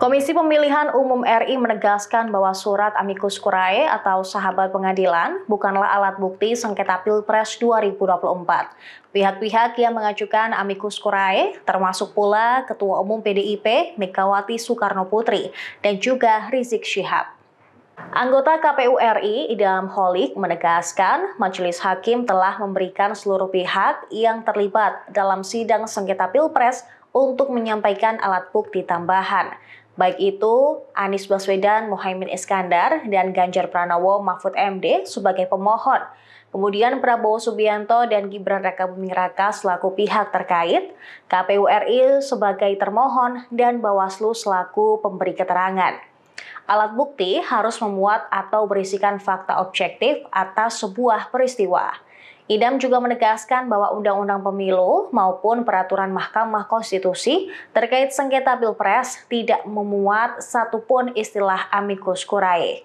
Komisi Pemilihan Umum RI menegaskan bahwa surat amicus curiae atau sahabat pengadilan bukanlah alat bukti sengketa Pilpres 2024. Pihak-pihak yang mengajukan amicus curiae termasuk pula Ketua Umum PDIP Megawati Soekarno Putri dan juga Rizik Syihab. Anggota KPU RI Idam Holik menegaskan Majelis Hakim telah memberikan seluruh pihak yang terlibat dalam sidang sengketa Pilpres untuk menyampaikan alat bukti tambahan baik itu Anies Baswedan, Mohaimin Iskandar, dan Ganjar Pranowo Mahfud MD sebagai pemohon. Kemudian Prabowo Subianto dan Gibran Raka Buming Raka selaku pihak terkait, KPU RI sebagai termohon, dan Bawaslu selaku pemberi keterangan. Alat bukti harus memuat atau berisikan fakta objektif atas sebuah peristiwa. Idam juga menegaskan bahwa Undang-Undang Pemilu maupun Peraturan Mahkamah Konstitusi terkait sengketa Pilpres tidak memuat satupun istilah amicus curiae.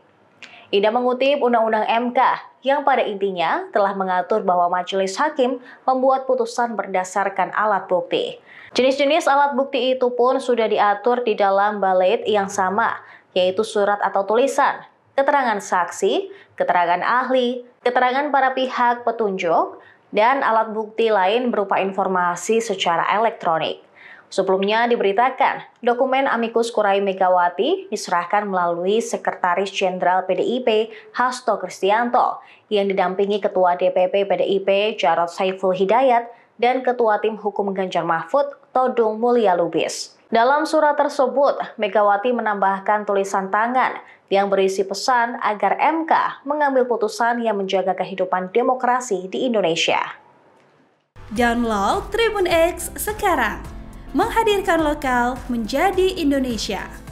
Idam mengutip Undang-Undang MK yang pada intinya telah mengatur bahwa majelis hakim membuat putusan berdasarkan alat bukti. Jenis-jenis alat bukti itu pun sudah diatur di dalam balet yang sama, yaitu surat atau tulisan keterangan saksi, keterangan ahli, keterangan para pihak petunjuk, dan alat bukti lain berupa informasi secara elektronik. Sebelumnya diberitakan, dokumen amikus kurai Megawati diserahkan melalui Sekretaris Jenderal PDIP Hasto Kristianto yang didampingi Ketua DPP PDIP Jarod Saiful Hidayat dan Ketua Tim Hukum Ganjar Mahfud Todung Mulia Lubis. Dalam surat tersebut, Megawati menambahkan tulisan tangan yang berisi pesan agar MK mengambil putusan yang menjaga kehidupan demokrasi di Indonesia. Download Tribun X sekarang, menghadirkan lokal menjadi Indonesia.